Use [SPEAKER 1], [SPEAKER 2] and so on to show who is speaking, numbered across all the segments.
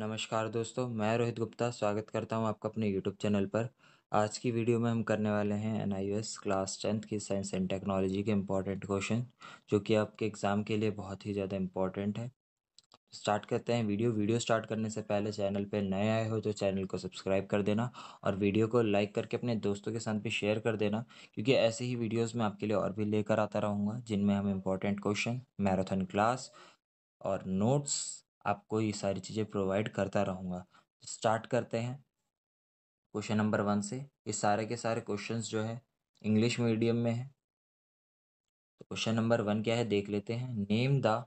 [SPEAKER 1] नमस्कार दोस्तों मैं रोहित गुप्ता स्वागत करता हूं आपका अपने यूट्यूब चैनल पर आज की वीडियो में हम करने वाले हैं एन क्लास टेंथ की साइंस एंड टेक्नोलॉजी के इम्पॉर्टेंट क्वेश्चन जो कि आपके एग्ज़ाम के लिए बहुत ही ज़्यादा इम्पॉर्टेंट है स्टार्ट करते हैं वीडियो वीडियो स्टार्ट करने से पहले चैनल पर नए आए हो तो चैनल को सब्सक्राइब कर देना और वीडियो को लाइक करके अपने दोस्तों के साथ भी शेयर कर देना क्योंकि ऐसे ही वीडियोज़ में आपके लिए और भी लेकर आता रहूँगा जिनमें हम इम्पॉर्टेंट क्वेश्चन मैराथन क्लास और नोट्स आपको ये सारी चीज़ें प्रोवाइड करता रहूँगा स्टार्ट करते हैं क्वेश्चन नंबर वन से
[SPEAKER 2] ये सारे के सारे क्वेश्चंस जो है इंग्लिश मीडियम में है तो क्वेश्चन नंबर वन क्या है देख लेते हैं name the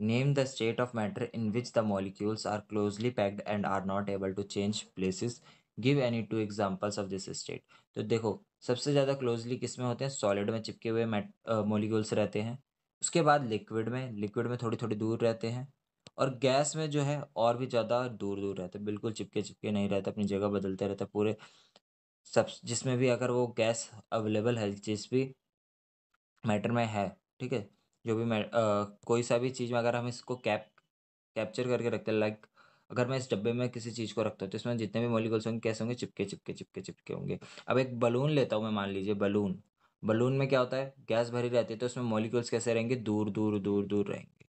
[SPEAKER 1] name the state of matter in which the molecules are closely packed and are not able to change places give any two examples of this state तो देखो सबसे ज़्यादा closely किस में होते हैं सॉलिड में चिपके हुए मोलिक्यूल्स रहते हैं उसके बाद लिक्विड में लिक्विड में थोड़ी थोड़ी दूर रहते हैं और गैस में जो है और भी ज़्यादा दूर दूर रहते बिल्कुल चिपके चिपके नहीं रहते अपनी जगह बदलते रहते पूरे सब जिसमें भी अगर वो गैस अवेलेबल है जिस भी मैटर में है ठीक है जो भी मैट कोई सा भी चीज़ में अगर हम इसको कैप कैप्चर करके रखते हैं लाइक अगर मैं इस डब्बे में किसी चीज़ को रखता हूँ तो इसमें जितने भी मॉलिकल्स होंगे कैसे होंगे चिपके चिपके चिपके चिपके होंगे अब एक बलून लेता हूँ मैं मान लीजिए बलून बलून में क्या होता है गैस भरी रहती है तो उसमें मॉलिक्यूल्स कैसे रहेंगे दूर दूर दूर दूर रहेंगे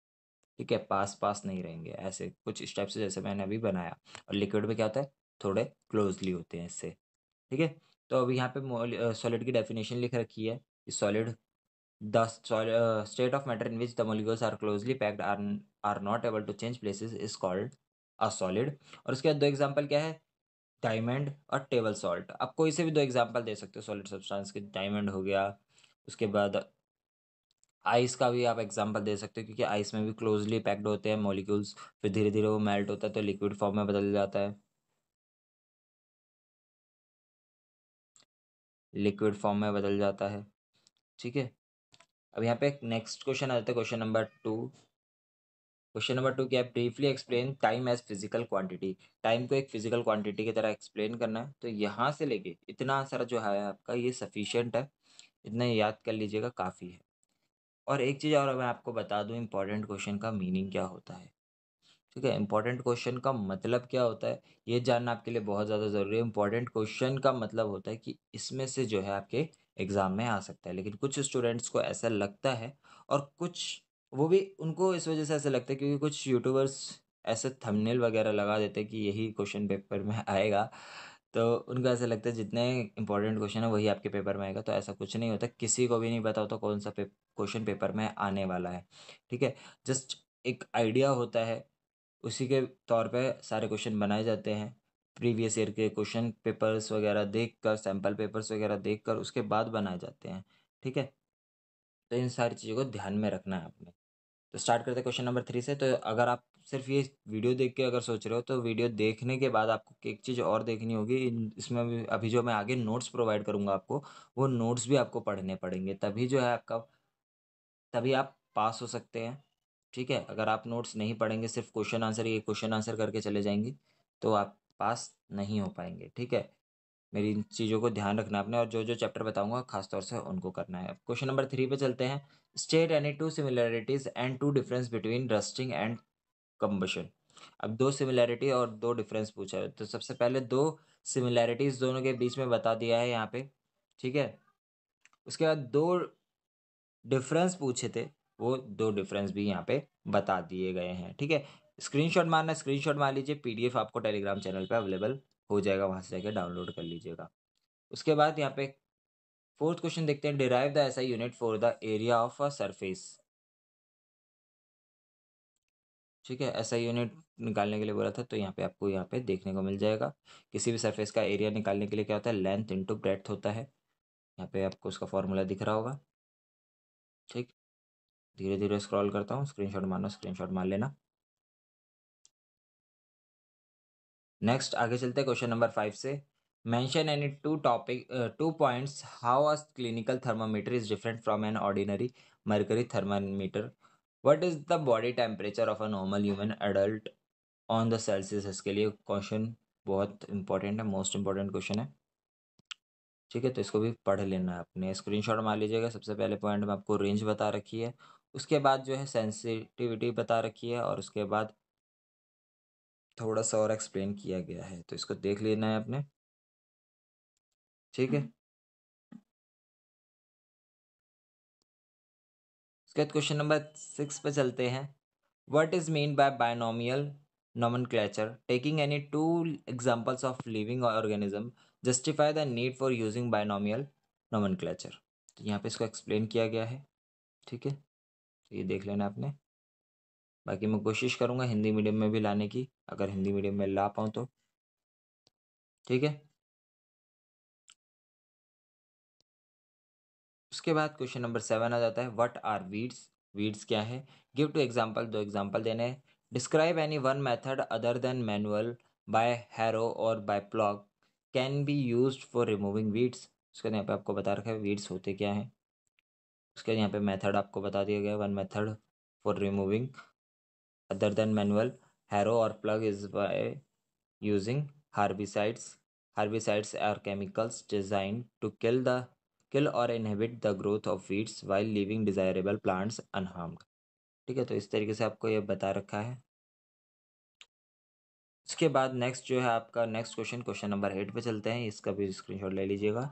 [SPEAKER 1] ठीक है पास पास नहीं रहेंगे ऐसे कुछ स्टेप से जैसे मैंने अभी बनाया और लिक्विड में क्या होता है थोड़े क्लोजली होते हैं इससे ठीक है तो अभी यहाँ पे सॉलिड की डेफिनेशन लिख रखी है solid the state of matter in which the the are closely packed are are not able to change places is called a solid और उसके बाद दो एग्जांपल क्या है डायमंड और टेबल सॉल्ट आप कोई से भी दो एग्जांपल दे सकते हो सॉलिड सब्सटेंस के डायमंड हो गया उसके बाद आइस का भी आप एग्जांपल दे सकते हो क्योंकि आइस में भी क्लोजली पैक्ड होते हैं मॉलिक्यूल्स फिर धीरे धीरे वो मेल्ट होता है तो लिक्विड फॉर्म में बदल जाता है
[SPEAKER 2] लिक्विड फॉर्म में बदल जाता है ठीक है अब यहाँ पे नेक्स्ट क्वेश्चन आ जाता है question number two
[SPEAKER 1] question number two क्या है briefly explain time as physical quantity time को एक फिजिकल क्वांटिटी की तरह एक्सप्लेन करना है तो यहाँ से लेके इतना आंसर जो है आपका ये सफिशियंट है इतना याद कर लीजिएगा काफ़ी है और एक चीज़ और मैं आपको बता दूँ इम्पॉर्टेंट क्वेश्चन का मीनिंग क्या होता है ठीक है इंपॉर्टेंट क्वेश्चन का मतलब क्या होता है ये जानना आपके लिए बहुत ज़्यादा ज़रूरी है इंपॉर्टेंट क्वेश्चन का मतलब होता है कि इसमें से जो है आपके एग्ज़ाम में आ सकता है लेकिन कुछ स्टूडेंट्स को ऐसा लगता है और कुछ वो भी उनको इस वजह से ऐसा लगता है क्योंकि कुछ यूट्यूबर्स ऐसे थंबनेल वगैरह लगा देते हैं कि यही क्वेश्चन पेपर में आएगा तो उनको ऐसा लगता है जितने इंपॉर्टेंट क्वेश्चन है वही आपके पेपर में आएगा तो ऐसा कुछ नहीं होता किसी को भी नहीं पता होता कौन सा पे, क्वेश्चन पेपर में आने वाला है ठीक है जस्ट एक आइडिया होता है उसी के तौर पे सारे क्वेश्चन बनाए जाते हैं प्रीवियस ईयर के क्वेश्चन पेपर्स वगैरह देख कर सैम्पल पेपर्स वगैरह देख कर उसके बाद बनाए जाते हैं ठीक है तो इन सारी चीज़ों को ध्यान में रखना है आपने तो स्टार्ट करते क्वेश्चन नंबर थ्री से तो अगर आप सिर्फ ये वीडियो देख के अगर सोच रहे हो तो वीडियो देखने के बाद आपको एक चीज़ और देखनी होगी इसमें भी अभी जो मैं आगे नोट्स प्रोवाइड करूँगा आपको वो नोट्स भी आपको पढ़ने पड़ेंगे तभी जो है आपका तभी आप पास हो सकते हैं ठीक है अगर आप नोट्स नहीं पढ़ेंगे सिर्फ क्वेश्चन आंसर ये क्वेश्चन आंसर करके चले जाएंगे तो आप पास नहीं हो पाएंगे ठीक है मेरी इन चीज़ों को ध्यान रखना अपने और जो जो चैप्टर बताऊंगा खासतौर से उनको करना है क्वेश्चन नंबर थ्री पे चलते हैं state any two similarities and two difference between rusting and combustion अब दो सिमिलैरिटी और दो डिफरेंस पूछा है तो सबसे पहले दो सिमिलैरिटीज़ दोनों के बीच में बता दिया है यहाँ पे ठीक है उसके बाद दो डिफरेंस पूछे थे वो दो डिफरेंस भी यहाँ पे बता दिए गए हैं ठीक है स्क्रीनशॉट मारना स्क्रीनशॉट मार लीजिए पीडीएफ आपको टेलीग्राम चैनल पे अवेलेबल हो जाएगा वहाँ से जाके डाउनलोड कर लीजिएगा उसके बाद यहाँ पे फोर्थ क्वेश्चन देखते हैं derive the SI unit for the area of a surface ठीक है ऐसा यूनिट निकालने के लिए बोला था तो यहाँ पे आपको यहाँ पे देखने को मिल जाएगा किसी भी सरफेस का एरिया निकालने के लिए क्या होता है लेंथ इंटू ब्रेथ होता है यहाँ पे आपको उसका फॉर्मूला
[SPEAKER 2] दिख रहा होगा ठीक धीरे धीरे स्क्रॉल करता हूँ स्क्रीनशॉट मारना स्क्रीनशॉट मार लेना नेक्स्ट आगे चलते हैं
[SPEAKER 1] क्वेश्चन नंबर फाइव से mention any two topic two points how a clinical thermometer is different from an ordinary mercury thermometer what is the body temperature of a normal human adult on the Celsius इसके लिए question बहुत important है most important question है ठीक है तो इसको भी पढ़ लेना है अपने स्क्रीन शॉट मार लीजिएगा सबसे पहले पॉइंट में आपको रेंज बता रखी है उसके बाद जो है सेंसिटिविटी बता
[SPEAKER 2] रखी है और उसके बाद थोड़ा सा और एक्सप्लेन किया गया है तो इसको देख लेना है आपने ठीक है उसके बाद क्वेश्चन नंबर सिक्स पे चलते हैं
[SPEAKER 1] what is mean by binomial taking any two two of living living justify the need for using using नॉमन nomenclature तो यहाँ पे इसको एक्सप्लेन किया गया है ठीक है तो ये देख लेना आपने
[SPEAKER 2] बाकी मैं कोशिश करूँगा हिंदी मीडियम में भी लाने की अगर हिंदी मीडियम में ला पाऊँ तो ठीक है उसके बाद क्वेश्चन नंबर सेवन आ जाता है व्हाट आर वीड्स वीड्स क्या है गिव टू एग्जाम्पल दो
[SPEAKER 1] एग्जाम्पल देने हैं describe any one method other than manual by harrow और by plough can be use for removing weeds उसके यहाँ पे आपको बता रखा है वीड्स होते क्या हैं उसके यहाँ पे मेथड आपको बता दिया गया one method for removing other than manual harrow or plug is by using herbicides herbicides are chemicals designed to kill the kill or inhibit the growth of weeds while leaving desirable plants unharmed ठीक है तो इस तरीके से आपको ये बता रखा है उसके बाद नेक्स्ट जो है आपका next question question number eight पे चलते हैं इसका भी स्क्रीनशॉट ले लीजिएगा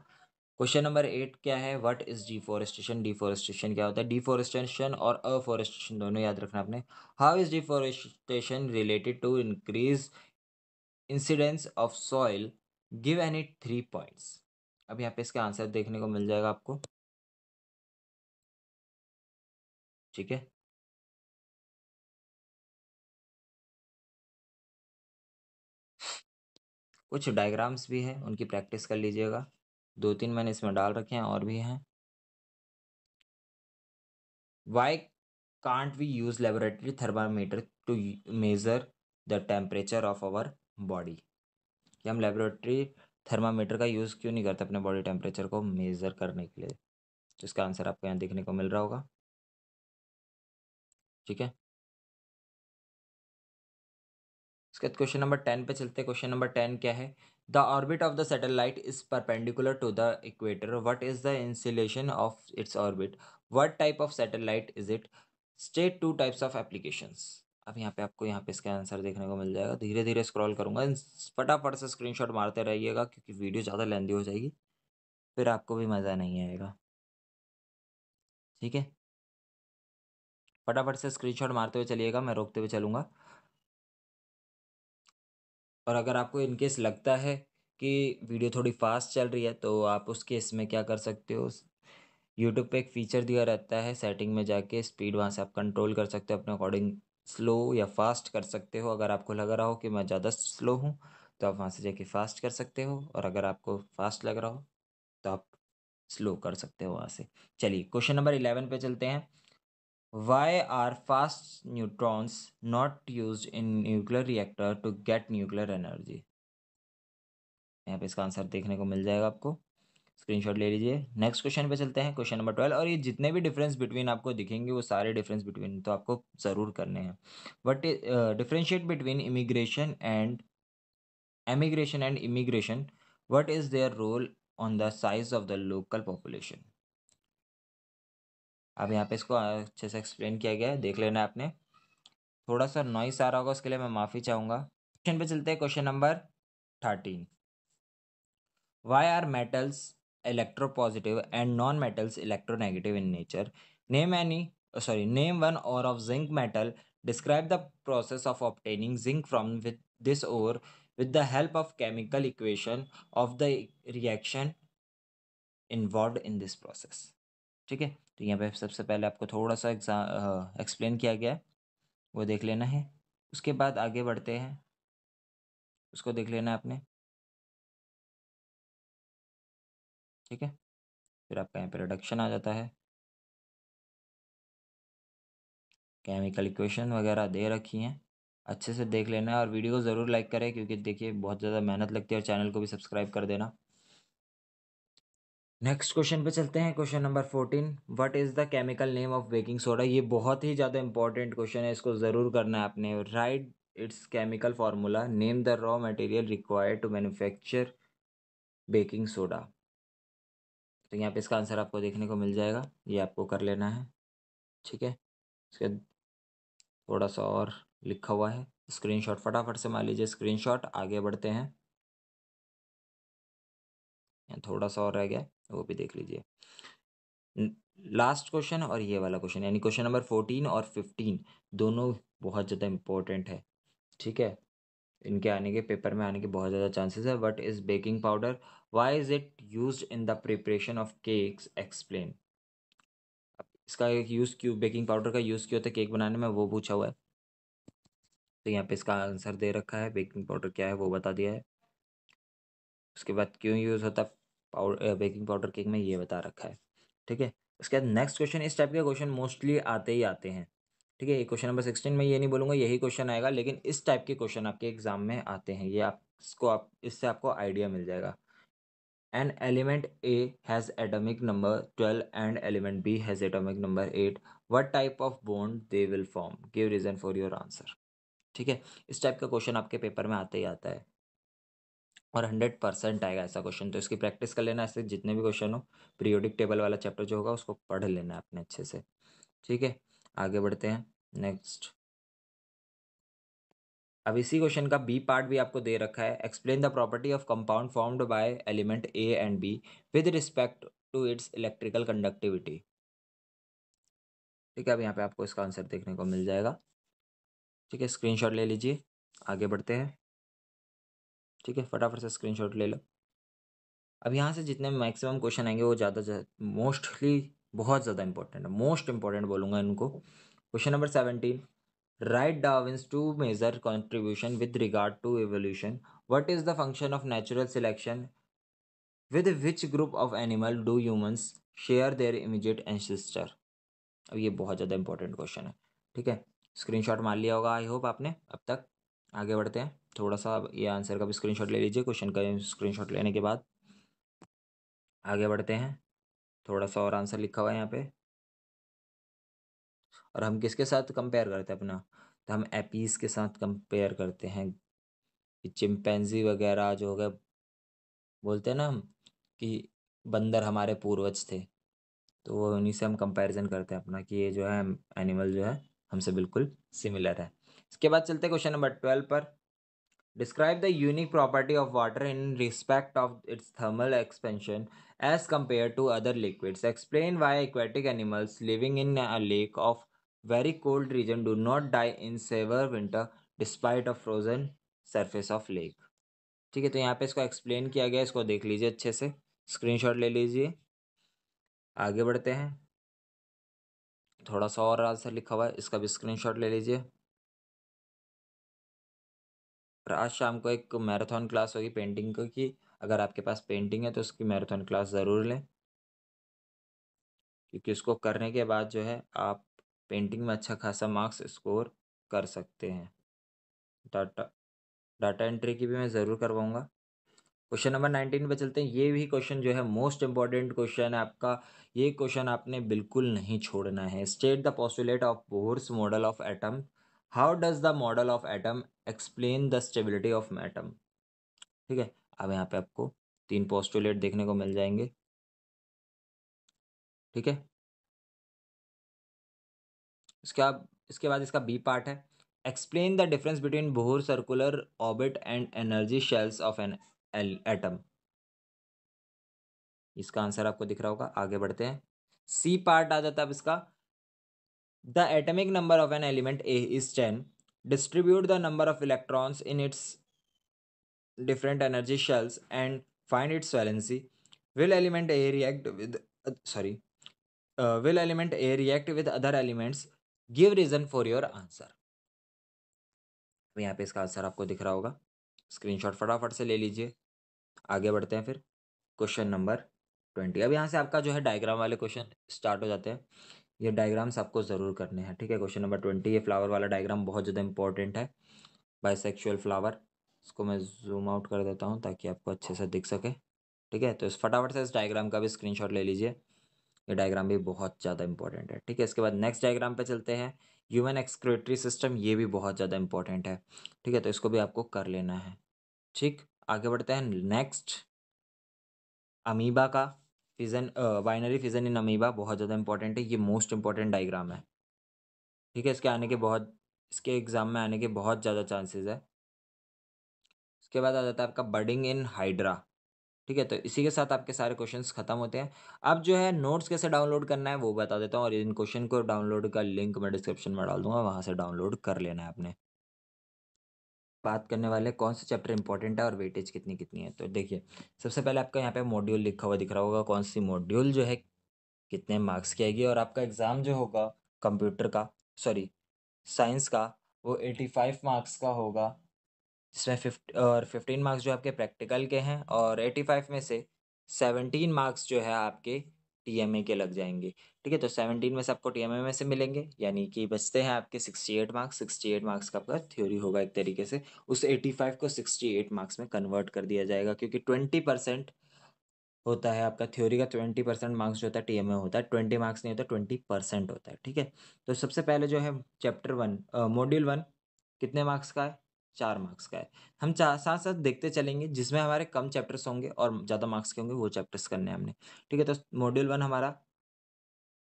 [SPEAKER 1] क्वेश्चन नंबर एट क्या है व्हाट इज डिफॉरेस्टेशन डिफॉरेस्टेशन क्या होता है डिफॉरेस्टेशन और अफॉरेस्टेशन दोनों याद रखना आपने how is deforestation related to increase incidence of soil
[SPEAKER 2] give an it three points अब यहाँ पे इसका आंसर देखने को मिल जाएगा आपको ठीक है कुछ डायग्राम्स भी हैं उनकी प्रैक्टिस कर लीजिएगा दो तीन मैंने इसमें डाल रखे हैं और भी हैं
[SPEAKER 1] why can't we use laboratory thermometer to measure the temperature of our body कि हम लेबोरेटरी थर्मामीटर का यूज़ क्यों नहीं करते अपने बॉडी टेम्परेचर को मेज़र करने के लिए
[SPEAKER 2] तो इसका आंसर आपको यहाँ देखने को मिल रहा होगा ठीक है इसके बाद क्वेश्चन नंबर टेन पे चलते हैं क्वेश्चन नंबर टेन क्या है
[SPEAKER 1] the orbit of the satellite is perpendicular to the equator what is the insulation of its orbit what type of satellite is it state two types of application अब यहाँ पे आपको यहाँ पे इसका answer देखने को मिल जाएगा धीरे धीरे स्क्रॉल करूंगा फटाफट से स्क्रीनशॉट मारते रहिएगा क्योंकि वीडियो ज़्यादा लेंदी हो जाएगी फिर आपको भी मज़ा नहीं आएगा
[SPEAKER 2] ठीक है फटाफट से स्क्रीनशॉट मारते हुए चलिएगा मैं रोकते हुए चलूँगा और अगर आपको इनकेस लगता
[SPEAKER 1] है कि वीडियो थोड़ी फास्ट चल रही है तो आप उस केस में क्या कर सकते हो यूट्यूब पे एक फ़ीचर दिया रहता है सेटिंग में जाके स्पीड वहाँ से आप कंट्रोल कर सकते हो अपने अकॉर्डिंग स्लो या फास्ट कर सकते हो अगर आपको लग रहा हो कि मैं ज़्यादा स्लो हूँ तो आप वहाँ से जाके फास्ट कर सकते हो और अगर आपको फास्ट लग रहा हो तो आप स्लो कर सकते हो वहाँ से चलिए क्वेश्चन नंबर इलेवन पे चलते हैं Why are fast neutrons not used in nuclear reactor to get nuclear energy? यहाँ पे इसका आंसर देखने को मिल जाएगा आपको स्क्रीनशॉट ले लीजिए नेक्स्ट क्वेश्चन पे चलते हैं क्वेश्चन नंबर ट्वेल्व और ये जितने भी डिफरेंस बिटवीन आपको दिखेंगे वो सारे डिफरेंस बिटवीन तो आपको ज़रूर करने हैं but differentiate between immigration and emigration and immigration what is their role on the size of the local population अब यहाँ पे इसको अच्छे से एक्सप्लेन किया गया है देख लेना है आपने थोड़ा सा नॉइस आ रहा होगा उसके लिए मैं माफ़ी चाहूँगा क्वेश्चन पे चलते हैं question number thirteen why are metals electro positive and non metals electro negative in nature name any sorry name one ore of zinc metal describe the process of obtaining zinc from with this ore with the help of chemical equation of the reaction involve in this process ठीक है तो यहाँ पे सबसे पहले आपको थोड़ा सा एग्जाम एक्सप्लेन किया गया है वो
[SPEAKER 2] देख लेना है उसके बाद आगे बढ़ते हैं उसको देख लेना है आपने ठीक है फिर आपका यहाँ पे रिडक्शन आ जाता है केमिकल इक्वेशन वगैरह
[SPEAKER 1] दे रखी हैं अच्छे से देख लेना और वीडियो को ज़रूर लाइक करें क्योंकि देखिए बहुत ज़्यादा मेहनत लगती है और चैनल को भी सब्सक्राइब कर देना नेक्स्ट क्वेश्चन पे चलते हैं question number fourteen what is the chemical name of baking soda ये बहुत ही ज़्यादा इंपॉर्टेंट क्वेश्चन है इसको ज़रूर करना है आपने write its chemical formula name the raw material required to
[SPEAKER 2] manufacture baking soda तो यहाँ पे इसका आंसर आपको देखने को मिल जाएगा ये आपको कर लेना है ठीक है इसके थोड़ा सा
[SPEAKER 1] और लिखा हुआ है स्क्रीन फटाफट से मान लीजिए स्क्रीन आगे बढ़ते हैं थोड़ा सा और रह गया वो भी देख लीजिए लास्ट क्वेश्चन और ये वाला क्वेश्चन यानी क्वेश्चन नंबर फोर्टीन और फिफ्टीन दोनों बहुत ज़्यादा इम्पोर्टेंट है ठीक है इनके आने के पेपर में आने के बहुत ज़्यादा चांसेस है but is baking powder why is it use in the preparation of cakes explain इसका यूज़ क्यों बेकिंग पाउडर का यूज़ क्यों होता है केक बनाने में वो पूछा हुआ है तो यहाँ पे इसका आंसर दे रखा है बेकिंग पाउडर क्या है वो बता दिया है उसके बाद क्यों यूज़ होता है पाउडर बेकिंग पाउडर केक में ये बता रखा है ठीक है उसके बाद नेक्स्ट क्वेश्चन इस टाइप के क्वेश्चन मोस्टली आते ही आते हैं ठीक है क्वेश्चन नंबर सिक्सटीन में ये नहीं बोलूँगा यही क्वेश्चन आएगा लेकिन इस टाइप के क्वेश्चन आपके एग्जाम में आते हैं ये आप इसको आप इससे आपको आइडिया मिल जाएगा an element A has atomic number twelve and element B has atomic number eight what type of bond they will form give reason for your answer ठीक है इस टाइप का क्वेश्चन आपके पेपर में आते ही आता है और हंड्रेड परसेंट आएगा ऐसा क्वेश्चन तो इसकी प्रैक्टिस कर लेना ऐसे जितने भी क्वेश्चन हो पीरियोडिक टेबल वाला चैप्टर जो होगा उसको पढ़ लेना अपने अच्छे से ठीक है आगे बढ़ते हैं नेक्स्ट अब इसी क्वेश्चन का बी पार्ट भी आपको दे रखा है explain the property of compound formed by element A and B with respect to its electrical conductivity
[SPEAKER 2] ठीक है अब यहाँ पे आपको इसका आंसर देखने को मिल जाएगा ठीक है स्क्रीनशॉट ले लीजिए आगे बढ़ते हैं ठीक है फटाफट से
[SPEAKER 1] स्क्रीन ले लो अब यहाँ से जितने मैक्सिमम क्वेश्चन आएंगे वो ज़्यादा मोस्टली बहुत ज़्यादा इंपॉर्टेंट है मोस्ट इंपॉर्टेंट बोलूँगा इनको question number seventeen write Darwin's two major contribution with regard to evolution what is the function of natural selection with which group of animal do humans share their immediate ancestor अब ये बहुत ज़्यादा important question है ठीक है screenshot मार लिया होगा आई होप आपने अब तक आगे बढ़ते हैं थोड़ा सा ये आंसर का भी स्क्रीनशॉट ले लीजिए क्वेश्चन का स्क्रीनशॉट लेने के बाद आगे बढ़ते हैं थोड़ा सा और आंसर लिखा हुआ है यहाँ पे और हम किसके साथ कंपेयर करते हैं अपना तो हम एपीस के साथ कंपेयर करते हैं चिमपेंजी वगैरह जो हो गए बोलते हैं ना हम कि बंदर हमारे पूर्वज थे तो वो उन्हीं से हम कंपैरिजन करते हैं अपना कि ये जो है एनिमल जो है हमसे बिल्कुल सिमिलर है इसके बाद चलते क्वेश्चन नंबर ट्वेल्व पर describe the unique property of water in respect of its thermal expansion as compare to other liquids explain why aquatic animals living in a lake of very cold region do not die in severe winter despite a frozen surface of lake ठीक है तो यहाँ पे इसको explain किया गया इसको देख लीजिए अच्छे से स्क्रीनशॉट ले लीजिए आगे बढ़ते
[SPEAKER 2] हैं थोड़ा सा और आंसर लिखा हुआ है इसका भी स्क्रीनशॉट ले लीजिए और आज शाम को एक मैराथन क्लास होगी पेंटिंग
[SPEAKER 1] की अगर आपके पास पेंटिंग है तो उसकी मैराथन क्लास ज़रूर लें क्योंकि उसको करने के बाद जो है आप पेंटिंग में अच्छा खासा मार्क्स स्कोर कर सकते हैं डाटा डाटा एंट्री की भी मैं ज़रूर करवाऊँगा क्वेश्चन नंबर नाइनटीन पे चलते हैं ये भी क्वेश्चन जो है मोस्ट इंपॉर्टेंट क्वेश्चन है आपका ये क्वेश्चन आपने बिल्कुल नहीं छोड़ना है state the postulate of Bohr's model of atom how does the model of atom explain the stability of atom ठीक है अब
[SPEAKER 2] यहाँ पे आपको तीन पोस्टुलेट देखने को मिल जाएंगे ठीक है इसका इसके बाद इसका बी पार्ट है
[SPEAKER 1] explain the difference between Bohr circular orbit and energy shells of an atom इसका आंसर आपको दिख रहा होगा आगे बढ़ते हैं सी पार्ट आ जाता है अब इसका the atomic number of an element A is ten distribute the number of electrons in its different energy shells and find its valency will element A react with sorry will element A react with other elements give reason for your answer यहाँ पे इसका answer आपको दिख रहा होगा screen shot फटाफट से ले लीजिए आगे बढ़ते हैं फिर क्वेश्चन नंबर ट्वेंटी अब यहाँ से आपका जो है डायग्राम वाले क्वेश्चन स्टार्ट हो जाते हैं ये डायग्राम्स आपको ज़रूर करने हैं ठीक है क्वेश्चन नंबर ट्वेंटी ये फ्लावर वाला डायग्राम बहुत ज़्यादा इंपॉर्टेंट है बाइसेक्चुअल फ्लावर इसको मैं जूम आउट कर देता हूँ ताकि आपको अच्छे से दिख सके ठीक है तो इस फटाफट से इस डायग्राम का भी स्क्रीन ले लीजिए ये डायग्राम भी बहुत ज़्यादा इंपॉर्टेंट है ठीक है इसके बाद नेक्स्ट डायग्राम पे चलते हैं ह्यूमन एक्सक्रेटरी सिस्टम ये भी बहुत ज़्यादा इंपॉर्टेंट है ठीक है तो इसको भी आपको कर लेना है ठीक आगे बढ़ते हैं नेक्स्ट अमीबा का fission binary fission in amoeba बहुत ज़्यादा इंपॉर्टेंट है ये मोस्ट इंपॉर्टेंट डाइग्राम है ठीक है इसके आने के बहुत इसके एग्ज़ाम में आने के बहुत ज़्यादा चांसेस है उसके बाद आ जाता है आपका बर्डिंग इन हाइड्रा ठीक है तो इसी के साथ आपके सारे क्वेश्चन खत्म होते हैं अब जो है नोट्स कैसे डाउनलोड करना है वो बता देता हूँ और इन क्वेश्चन को डाउनलोड का लिंक मैं डिस्क्रिप्शन में डाल दूंगा वहाँ से डाउनलोड कर लेना है आपने बात करने वाले कौन से चैप्टर इंपॉर्टेंट है और वेटेज कितनी कितनी है तो देखिए सबसे पहले आपका यहाँ पे मॉड्यूल लिखा हुआ दिख रहा होगा कौन सी मॉड्यूल जो है कितने मार्क्स की आएगी और आपका एग्ज़ाम जो होगा कंप्यूटर का सॉरी साइंस का वो एटी फाइव मार्क्स का होगा जिसमें फिफ्ट और फिफ्टीन मार्क्स जो आपके प्रैक्टिकल के हैं और एटी फाइव में से सेवनटीन मार्क्स जो है आपके टीएमए के लग जाएंगे ठीक है तो सेवनटीन में से आपको टीएमए में से मिलेंगे यानी कि बचते हैं आपके sixty eight marks sixty eight marks का आपका थ्योरी होगा एक तरीके से उस एटी फाइव को सिक्सटी एट मार्क्स में कन्वर्ट कर दिया जाएगा क्योंकि ट्वेंटी परसेंट होता है आपका थ्योरी का ट्वेंटी परसेंट मार्क्स जो होता है टीएमए होता है ट्वेंटी मार्क्स नहीं होता ट्वेंटी परसेंट होता है ठीक है तो सबसे पहले जो है चैप्टर वन मॉड्यूल वन कितने मार्क्स का है चार मार्क्स का है हम चार साथ साथ देखते चलेंगे जिसमें हमारे कम चैप्टर्स होंगे और ज़्यादा मार्क्स के होंगे वो चैप्टर्स करने हैं हमने ठीक है तो मॉड्यूल वन हमारा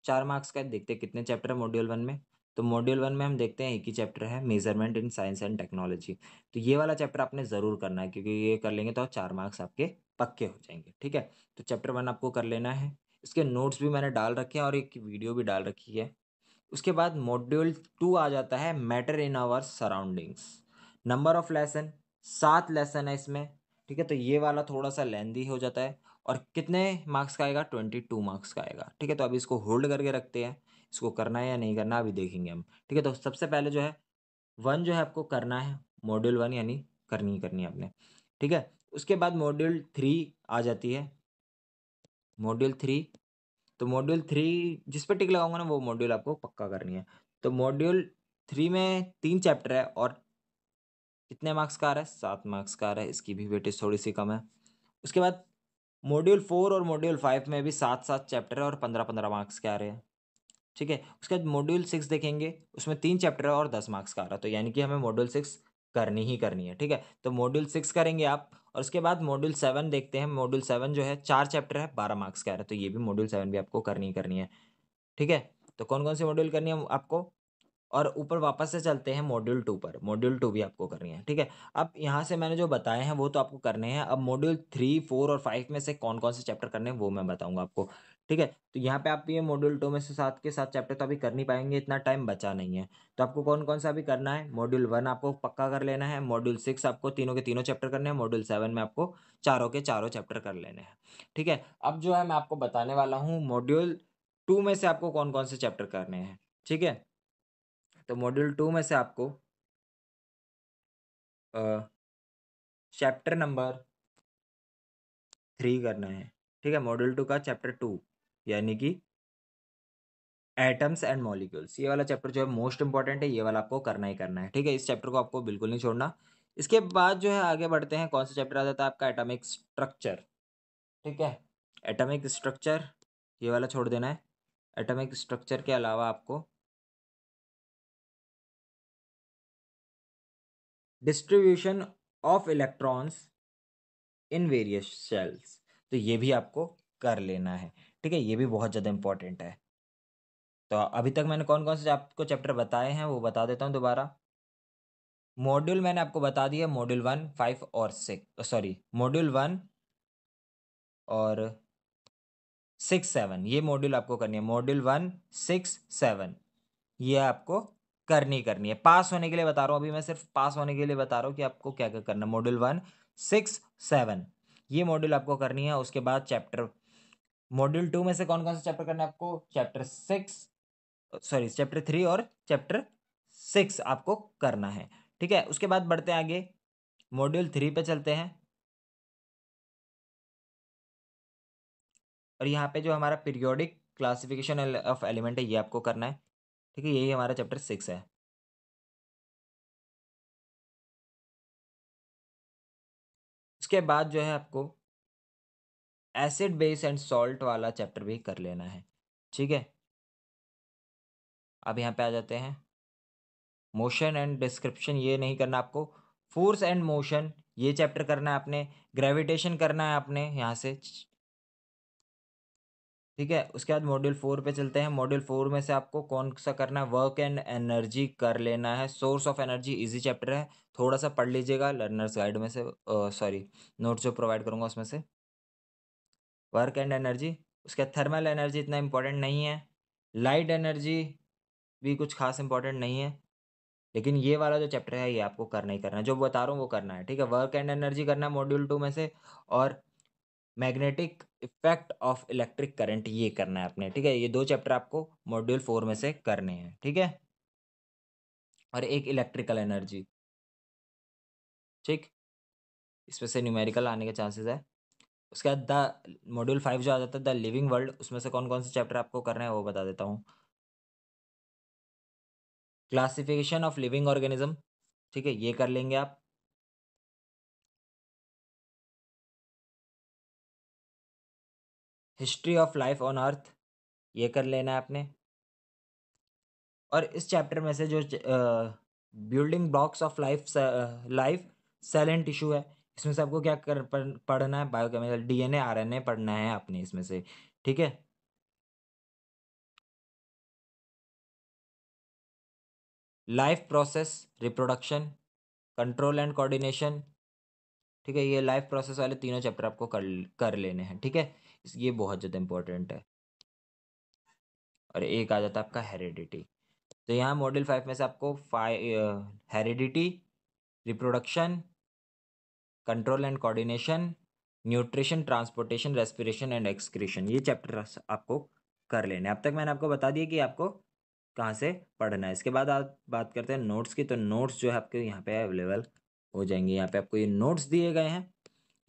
[SPEAKER 1] चार मार्क्स का है देखते हैं कितने चैप्टर है मॉड्यूल वन में तो मॉड्यूल वन में हम देखते हैं एक ही चैप्टर है measurement in science and technology तो ये वाला चैप्टर आपने ज़रूर करना है क्योंकि ये कर लेंगे तो चार मार्क्स आपके पक्के हो जाएंगे ठीक है तो चैप्टर वन आपको कर लेना है इसके नोट्स भी मैंने डाल रखे हैं और एक वीडियो भी डाल रखी है उसके बाद मॉड्यूल टू आ जाता है matter in our surroundings number of lesson सात लेसन है इसमें ठीक है तो ये वाला थोड़ा सा लेंदी हो जाता है और कितने मार्क्स का आएगा ट्वेंटी टू मार्क्स का आएगा ठीक है तो अभी इसको होल्ड करके रखते हैं इसको करना है या नहीं करना अभी देखेंगे हम ठीक है तो सबसे पहले जो है वन जो है आपको करना है मॉड्यूल वन यानी करनी ही करनी है आपने ठीक है उसके बाद मॉड्यूल थ्री आ जाती है मॉड्यूल थ्री तो मॉड्यूल थ्री जिस पर टिक लगाऊंगा ना वो मॉड्यूल आपको पक्का करनी है तो मॉड्यूल थ्री में तीन चैप्टर है और कितने मार्क्स का आ रहा है सात मार्क्स का आ रहा है इसकी भी वेटेज थोड़ी सी कम है उसके बाद मॉड्यूल फोर और मॉड्यूल फाइव में भी सात सात चैप्टर है और पंद्रह पंद्रह मार्क्स के आ रहे हैं ठीक है उसके बाद मॉड्यूल सिक्स देखेंगे उसमें तीन चैप्टर और दस मार्क्स का आ रहा है तो यानी कि हमें मॉड्यूल सिक्स करनी ही करनी है ठीक है तो मॉड्यूल सिक्स करेंगे आप और उसके बाद मॉड्यूल सेवन देखते हैं मॉड्यूल सेवन जो है चार चैप्टर है बारह मार्क्स का आ रहा है तो ये भी मॉड्यूल सेवन भी आपको करनी ही करनी है ठीक है तो कौन कौन से मॉड्यूल करनी है आपको और ऊपर वापस से चलते हैं मॉड्यूल टू पर मॉड्यूल टू भी आपको करनी है ठीक है अब यहाँ से मैंने जो बताए हैं वो तो आपको करने हैं अब मॉड्यूल थ्री फोर और फाइव में से कौन कौन से चैप्टर करने हैं वो मैं बताऊंगा आपको ठीक है तो यहाँ पे आप ये मॉड्यूल टू में से सात के साथ चैप्टर तो अभी कर नहीं पाएंगे इतना टाइम बचा नहीं है तो आपको कौन कौन सा अभी करना है मॉड्यूल वन आपको पक्का कर लेना है मॉड्यूल सिक्स आपको तीनों के तीनों चैप्टर करने हैं मॉड्यूल सेवन में आपको चारों के चारों चैप्टर कर लेने हैं ठीक है अब जो है मैं आपको बताने वाला हूँ मॉड्यूल टू
[SPEAKER 2] में से आपको कौन कौन से चैप्टर करने हैं ठीक है तो मॉड्यूल टू में से आपको चैप्टर नंबर थ्री करना है ठीक है मॉड्यूल टू का चैप्टर टू यानी कि
[SPEAKER 1] एटम्स एंड मॉलिक्यूल्स ये वाला चैप्टर जो है मोस्ट इंपॉर्टेंट है ये वाला आपको करना ही करना है ठीक है इस चैप्टर को आपको बिल्कुल नहीं छोड़ना इसके बाद जो है आगे बढ़ते हैं कौन सा चैप्टर आ जाता है आपका एटॉमिक
[SPEAKER 2] स्ट्रक्चर ठीक है एटॉमिक स्ट्रक्चर ये वाला छोड़ देना है एटॉमिक स्ट्रक्चर के अलावा आपको distribution of electrons in
[SPEAKER 1] various shells तो ये भी आपको कर लेना है ठीक है ये भी बहुत ज़्यादा इंपॉर्टेंट है तो अभी तक मैंने कौन कौन से आपको चैप्टर बताए हैं वो बता देता हूँ दोबारा मॉड्यूल मैंने आपको बता दिया मॉड्यूल वन फाइव और सिक्स सॉरी मॉड्यूल वन और सिक्स सेवन ये मॉड्यूल आपको करनी है मॉड्यूल वन सिक्स सेवन ये आपको करनी करनी है पास होने के लिए बता रहा हूँ अभी मैं सिर्फ पास होने के लिए बता रहा हूँ कि आपको क्या क्या करना मॉड्यूल वन सिक्स सेवन ये मॉड्यूल आपको करनी है उसके बाद चैप्टर मॉड्यूल टू में से कौन कौन सा चैप्टर करना है आपको chapter six sorry chapter three और चैप्टर सिक्स आपको करना
[SPEAKER 2] है ठीक है उसके बाद बढ़ते हैं आगे मॉड्यूल थ्री पे चलते हैं और यहाँ पे जो हमारा पीरियोडिक क्लासिफिकेशन ऑफ एलिमेंट है ये आपको करना है ठीक है यही हमारा चैप्टर सिक्स है उसके बाद जो है आपको एसिड बेस एंड सॉल्ट वाला चैप्टर भी कर लेना है ठीक है अब यहाँ पे आ जाते हैं मोशन एंड
[SPEAKER 1] डिस्क्रिप्शन ये नहीं करना आपको फोर्स एंड मोशन ये चैप्टर करना है आपने ग्रेविटेशन करना है आपने यहाँ से ठीक है उसके बाद मॉड्यूल फोर पे चलते हैं मॉड्यूल फोर में से आपको कौन सा करना है वर्क एंड एनर्जी कर लेना है source of energy easy chapter है थोड़ा सा पढ़ लीजिएगा लर्नर्स गाइड में से सॉरी नोट्स जो प्रोवाइड करूँगा उसमें से वर्क एंड एनर्जी उसके बाद थर्मल एनर्जी इतना इम्पोर्टेंट नहीं है लाइट एनर्जी भी कुछ खास इम्पोर्टेंट नहीं है लेकिन ये वाला जो चैप्टर है ये आपको करना ही करना है जो बता रहा हूँ वो करना है ठीक है वर्क एंड एनर्जी करना है मॉड्यूल टू में से और magnetic effect of electric current ये करना है आपने ठीक है ये दो चैप्टर आपको मॉड्यूल फोर में से करने हैं ठीक है और एक इलेक्ट्रिकल एनर्जी ठीक इसमें से न्यूमेरिकल आने के चांसेस है उसके बाद द मॉड्यूल फाइव जो आ जाता है द लिविंग वर्ल्ड उसमें से कौन कौन से चैप्टर आपको करना है वो
[SPEAKER 2] बता देता हूँ क्लासिफिकेशन ऑफ लिविंग ऑर्गेनिज्म ठीक है ये कर लेंगे आप history of life on earth ये कर लेना है आपने और इस चैप्टर में से जो building
[SPEAKER 1] blocks of life life cell and tissue है इसमें से आपको क्या कर पढ़ना
[SPEAKER 2] है बायोकेमिकल डीएनए आरएनए पढ़ना है आपने इसमें से ठीक है life process reproduction control and coordination ठीक है ये लाइफ प्रोसेस वाले तीनों चैप्टर
[SPEAKER 1] आपको कर कर लेने हैं ठीक है ये बहुत ज़्यादा इम्पोर्टेंट है और एक आ जाता है आपका हेरिडिटी तो यहाँ मॉडल फाइव में से आपको five heredity reproduction control and coordination nutrition transportation respiration and excretion ये चैप्टर आपको कर लेने अब तक मैंने आपको बता दिया कि आपको कहाँ से पढ़ना है इसके बाद आप बात करते हैं नोट्स की तो नोट्स जो है आपके यहाँ पे अवेलेबल हो जाएंगे यहाँ पे आपको ये नोट्स दिए गए हैं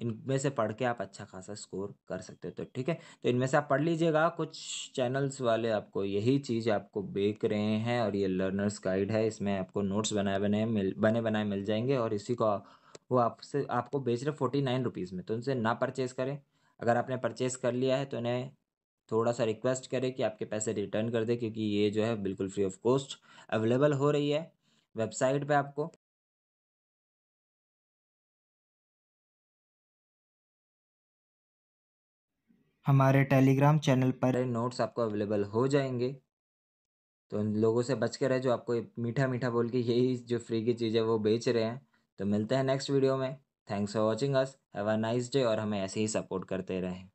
[SPEAKER 1] इनमें से पढ़ के आप अच्छा खासा स्कोर कर सकते हो तो ठीक है तो इनमें से आप पढ़ लीजिएगा कुछ चैनल्स वाले आपको यही चीज़ आपको बेच रहे हैं और ये लर्नर्स गाइड है इसमें आपको नोट्स बनाए बनाए मिल बने बनाए मिल जाएंगे और इसी को वो आपसे आपको बेच रहे फोर्टी नाइन रुपीज़ में तो उनसे ना परचेज़ करें अगर आपने परचेज़ कर लिया है तो इन्हें थोड़ा सा रिक्वेस्ट करें कि आपके पैसे
[SPEAKER 2] रिटर्न कर दें क्योंकि ये जो है बिल्कुल फ्री ऑफ कॉस्ट अवेलेबल हो रही है वेबसाइट पे आपको हमारे टेलीग्राम चैनल पर नोट्स आपको अवेलेबल हो
[SPEAKER 1] जाएंगे तो उन लोगों से बच के रहे जो आपको मीठा मीठा बोल के यही जो फ्री की चीज़ है वो बेच रहे हैं तो मिलते हैं नेक्स्ट वीडियो में thanks for watching us have a nice day और हमें
[SPEAKER 2] ऐसे ही सपोर्ट करते रहें